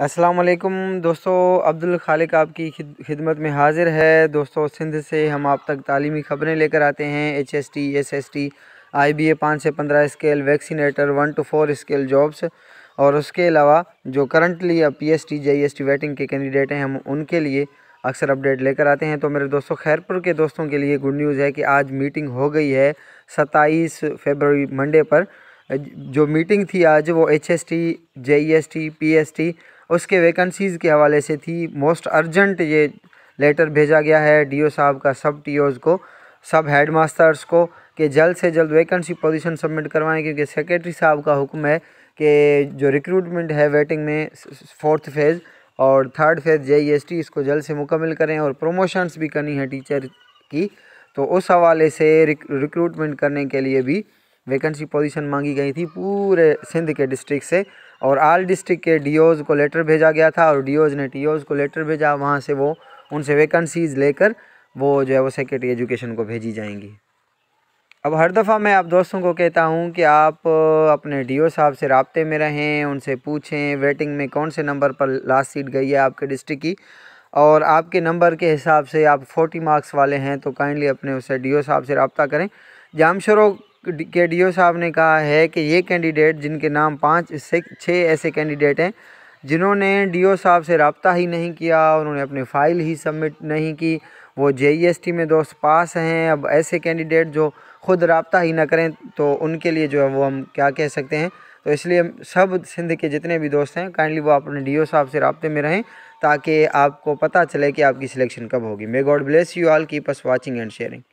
असलकम दोस्तों अब्दुल खालिक आपकी खिदमत में हाज़िर है दोस्तों सिंध से हम आप तक तालीमी ख़बरें लेकर आते हैं H S T S S T I B A पाँच से पंद्रह scale vaccinator one two four scale jobs और उसके अलावा जो करंटली अब P S T J S T waiting के कैंडिडेट हैं हम उनके लिए अक्सर अपडेट लेकर आते हैं तो मेरे दोस्तों खैरपुर के दोस्तों के लिए गुड न्यूज़ है कि आज मीटिंग हो गई है सत्ताईस फेबररी मंडे पर जो मीटिंग थी आज वो H S T J S T P S T उसके वैकेंसीज़ के हवाले से थी मोस्ट अर्जेंट ये लेटर भेजा गया है डीओ साहब का सब टीओज़ को सब हेड मास्टर्स को कि जल्द से जल्द वैकेंसी पोजीशन सबमिट करवाएं क्योंकि सेक्रेटरी साहब का हुक्म है कि जो रिक्रूटमेंट है वेटिंग में फोर्थ फेज़ और थर्ड फेज़ जे इसको जल्द से मुकम्मल करें और प्रमोशंस भी करनी है टीचर की तो उस हवाले से रिक्रूटमेंट करने के लिए भी वैकेंसी पोजीशन मांगी गई थी पूरे सिंध के डिस्ट्रिक्ट से और आल डिस्ट्रिक्ट के डी को लेटर भेजा गया था और डी ने टी को लेटर भेजा वहाँ से वो उनसे वैकेंसीज लेकर वो जो है वो सेक्रेटरी एजुकेशन को भेजी जाएंगी अब हर दफ़ा मैं आप दोस्तों को कहता हूँ कि आप अपने डीओ साहब से रबते में रहें उनसे पूछें वेटिंग में कौन से नंबर पर लास्ट सीट गई है आपके डिस्ट्रिक्ट की और आपके नंबर के हिसाब से आप फोर्टी मार्क्स वाले हैं तो काइंडली अपने उसे डीओ साहब से रबता करें जामशोरों के डी साहब ने कहा है कि ये कैंडिडेट जिनके नाम पाँच से छः ऐसे कैंडिडेट हैं जिन्होंने डीओ साहब से रबता ही नहीं किया उन्होंने अपनी फ़ाइल ही सबमिट नहीं की वो जे में दोस्त पास हैं अब ऐसे कैंडिडेट जो खुद रबता ही ना करें तो उनके लिए जो है वो हम क्या कह सकते हैं तो इसलिए सब सिंध के जितने भी दोस्त हैं काइंडली वो अपने डीओ साहब से रबते में रहें ताकि आपको पता चले कि आपकी सिलेक्शन कब होगी may God bless you all keep us watching and sharing